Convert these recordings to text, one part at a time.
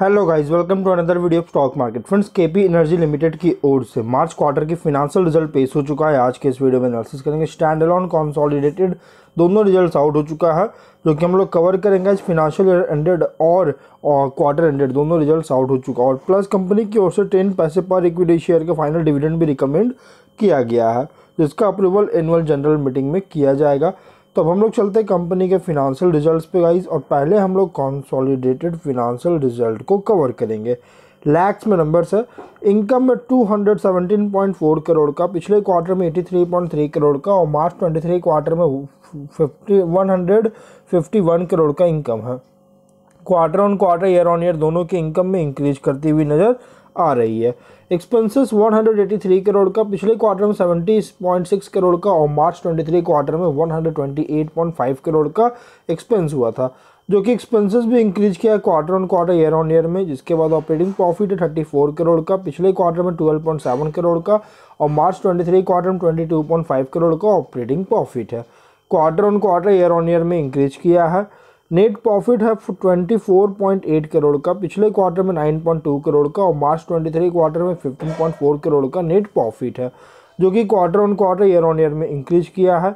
hello guys welcome to another video of stock market friends KP energy limited की ओर से March quarter की financial result पेश हो चुका है आज के इस वीडियो में एनालिसिस करेंगे स्टैंड अलॉन कॉन्सॉलिडेटेड दोनों रिजल्ट्स आउट हो चुका है जो कि हम लोग कवर करेंगे आज फिनेंशियल ईयर एंडेड और क्वार्टर एंडेड दोनों रिजल्ट आउट हो चुका है और प्लस कंपनी की ओर से टेन पैसे पर इक्विटी शेयर का फाइनल डिविडेंड भी रिकमेंड किया गया है जिसका अप्रूवल एनुअल जनरल मीटिंग में किया जाएगा तो अब हम लोग चलते हैं कंपनी के फिनंशियल रिजल्ट्स पे गाइज और पहले हम लोग कॉन्सोलिडेटेड फिनंशियल रिजल्ट को कवर करेंगे लैक्स में नंबर्स है इनकम में 217.4 करोड़ का पिछले क्वार्टर में 83.3 करोड़ का और मार्च 23 क्वार्टर में 50 151 करोड़ का इनकम है quarter on quarter year on year दोनों के इनकम में इंक्रीज करती हुई नज़र आ रही है एक्सपेंसेस 183 करोड़ का पिछले क्वार्टर में 70.6 करोड़ का और मार्च 23 क्वार्टर में 128.5 करोड़ का एक्सपेंस हुआ था जो कि एक्सपेंसेस भी इंक्रीज किया quarter on quarter year on year में जिसके बाद ऑपरेटिंग प्रॉफिट है फोर करोड़ का पिछले क्वार्टर में सेवन करोड़ का और मार्च थ्री क्वार्टर में फाइव करोड़ का ऑपरेटिंग प्रॉफिट है quarter on quarter year on year में इंक्रीज किया है नेट प्रॉफिट है 24.8 करोड़ का पिछले क्वार्टर में 9.2 करोड़ का और मार्च 23 क्वार्टर में 15.4 करोड़ का नेट प्रॉफिट है जो कि quarter on quarter year on year में इंक्रीज किया है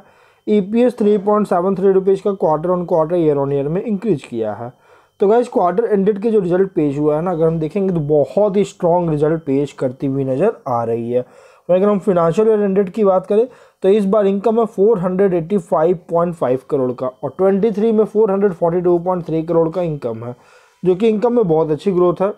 E P S three point seven three rupees का quarter on quarter year on year में इंक्रीज किया है तो इस क्वार्टर एंडेड के जो रिजल्ट पेश हुआ है ना अगर हम देखेंगे तो बहुत ही स्ट्रॉन्ग रिजल्ट पेश करती हुई नज़र आ रही है और तो अगर हम फिनंशियल ईयर एंडेड की बात करें तो इस बार इनकम है four hundred eighty five point five crore का और ट्वेंटी थ्री में four hundred forty two point three crore का इनकम है जो कि इनकम में बहुत अच्छी ग्रोथ है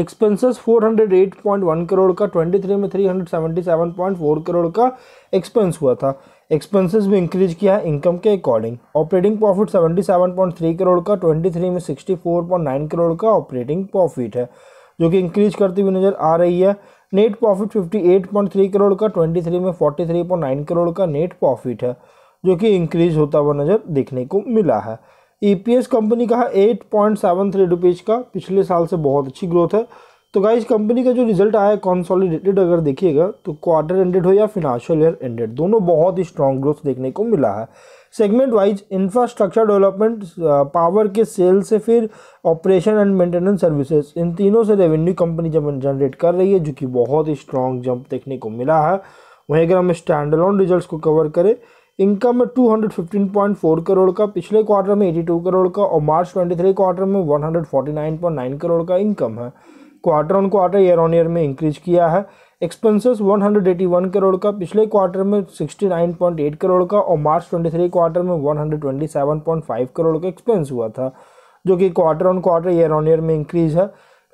expenses four hundred eight point one crore का ट्वेंटी थ्री में three hundred seventy seven point four crore का एक्सपेंस हुआ था एक्सपेंसेस भी इंक्रीज किया है इनकम के according operating profit seventy seven point three crore का ट्वेंटी थ्री में sixty four point nine crore का ऑपरेटिंग प्रॉफिट है जो कि इंक्रीज करती हुई नज़र आ रही है नेट प्रॉफिट 58.3 करोड़ का 23 में 43.9 करोड़ का नेट प्रॉफिट है जो कि इंक्रीज होता हुआ नज़र देखने को मिला है ईपीएस e कंपनी का है eight point seven three rupees का पिछले साल से बहुत अच्छी ग्रोथ है तो गाइस कंपनी का जो रिजल्ट आया है अगर देखिएगा तो क्वार्टर एंडेड हो या फिनांशियल ईयर एंडेड दोनों बहुत ही स्ट्रॉन्ग ग्रोथ देखने को मिला है segment wise infrastructure development power के सेल से फिर ऑपरेशन एंड मेंटेनेंस सर्विसेज इन तीनों से रेवेन्यू कंपनी जब जनरेट कर रही है जो कि बहुत ही स्ट्रॉन्ग जंप देखने को मिला है वहीं अगर हम स्टैंड अलॉन रिजल्ट को कवर करें इनकम में फोर करोड़ का पिछले क्वार्टर में एटी टू करोड़ का और मार्च ट्वेंटी थ्री क्वार्टर में one hundred forty nine point nine crore का इनकम है quarter on quarter year on year में इंक्रीज किया है एक्सपेंसेस 181 करोड़ का पिछले क्वार्टर में 69.8 करोड़ का और मार्च 23 क्वार्टर में 127.5 करोड़ का एक्सपेंस हुआ था जो कि quarter on quarter year on year में इंक्रीज है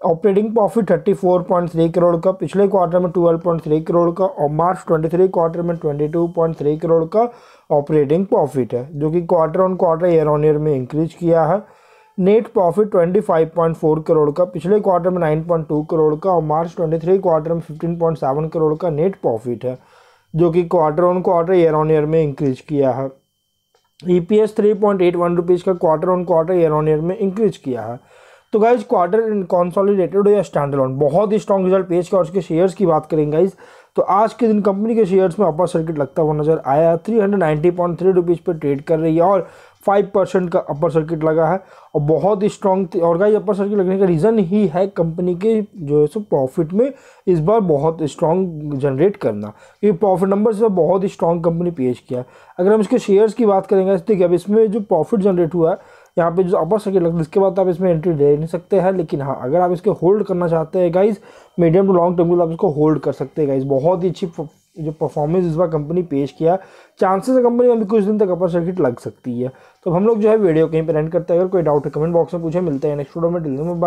ऑपरेटिंग प्रॉफिट 34.3 करोड़ का पिछले क्वार्टर में 12.3 करोड़ का और मार्च 23 क्वार्टर में 22.3 करोड़ का ऑपरेटिंग प्रॉफिट है जो कि quarter on quarter year on year में इंक्रीज किया है नेट प्रॉफिट 25.4 करोड़ का पिछले क्वार्टर में 9.2 करोड़ का और मार्च 23 क्वार्टर में 15.7 करोड़ का नेट प्रॉफिट है जो कि quarter on quarter year on year में इंक्रीज किया है E P S three point eight one rupees का quarter on quarter year on year में इंक्रीज किया है तो गाइज क्वार्टर कॉन्सोलिडेटेड या स्टैंडर्ड बहुत ही स्ट्रॉन्ग रिजल्ट पेश का और उसके शेयर्स की बात करेंगे गाइज़ तो आज के दिन कंपनी के शेयर्स में अपर सर्किट लगता हुआ नजर आया three hundred ninety point three rupees पर ट्रेड कर रही है और फाइव परसेंट का अपर सर्किट लगा है और बहुत ही स्ट्रॉन्ग थी और गाइस अपर सर्किट लगने का रीज़न ही है कंपनी के जो है सो प्रॉफिट में इस बार बहुत स्ट्रॉन्ग जनरेट करना क्योंकि प्रॉफिट नंबर से बहुत ही स्ट्रॉन्ग कंपनी पेश किया है अगर हम इसके शेयर्स की बात करेंगे देखिए अब इसमें जो प्रॉफिट जनरेट हुआ है यहाँ पे जो अपर सर्किट लगता है इसके बाद तो आप इसमें एंट्री ले नहीं सकते हैं लेकिन हाँ अगर आप इसके होल्ड करना चाहते हैं guys medium to long term के लिए आप इसको होल्ड कर सकते हैं गाइज बहुत ही अच्छी जो परफॉर्मेंस इस बार कंपनी पेश किया चांसेस है कंपनी में भी कुछ दिन तक अपर सर्किट लग सकती है तो हम लोग जो है वीडियो कहीं पर एंड करते हैं अगर कोई डाउट है कमेंट बॉक्स में पूछे मिलते हैं नेक्स्ट वीडियो में टिल बाय